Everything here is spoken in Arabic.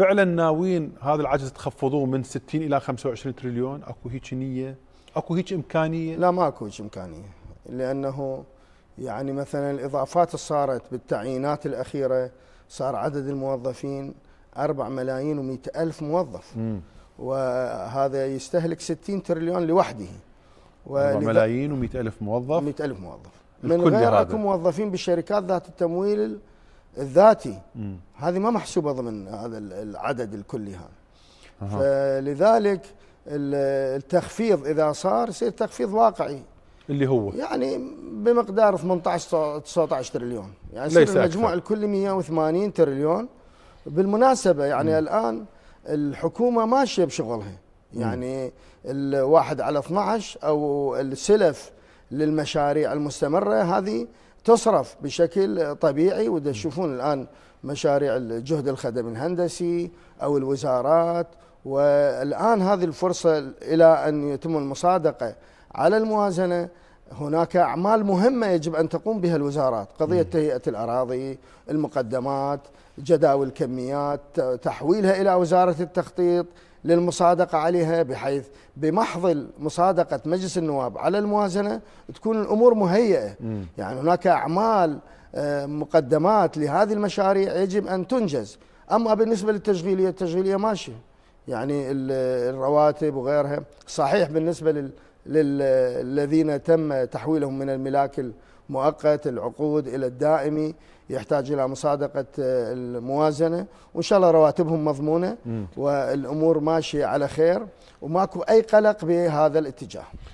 فعلا ناويين هذا العجز تخفضوه من 60 الى 25 تريليون اكو هيك نيه اكو هيك امكانيه لا ما اكو هيك امكانيه لانه يعني مثلا الاضافات اللي صارت بالتعيينات الاخيره صار عدد الموظفين 4 ملايين و100 الف موظف م. وهذا يستهلك 60 تريليون لوحده 4 ملايين و100 الف موظف 100 الف موظف من غير اكو موظفين بالشركات ذات التمويل الذاتي هذه ما محسوبه ضمن هذا العدد الكلي هذا أه. فلذلك التخفيض اذا صار يصير تخفيض واقعي اللي هو يعني بمقدار 18 19 تريليون يعني ليس المجموع الكلي 180 تريليون بالمناسبه يعني مم. الان الحكومه ماشيه بشغلها يعني الواحد على 12 او السلف للمشاريع المستمره هذه تصرف بشكل طبيعي وده تشوفون الآن مشاريع الجهد الخدمي الهندسي أو الوزارات والآن هذه الفرصة إلى أن يتم المصادقة على الموازنة هناك أعمال مهمة يجب أن تقوم بها الوزارات قضية تهيئة الأراضي المقدمات جداول الكميات تحويلها إلى وزارة التخطيط للمصادقة عليها بحيث بمحض مصادقة مجلس النواب على الموازنة تكون الأمور مهيئة م. يعني هناك أعمال آه، مقدمات لهذه المشاريع يجب أن تنجز أما بالنسبة للتشغيلية التشغيلية ماشية يعني الرواتب وغيرها صحيح بالنسبة للذين تم تحويلهم من الملاك المؤقت العقود إلى الدائمي يحتاج إلى مصادقة الموازنة وإن شاء الله رواتبهم مضمونة والأمور ماشية على خير وماكو أي قلق بهذا الاتجاه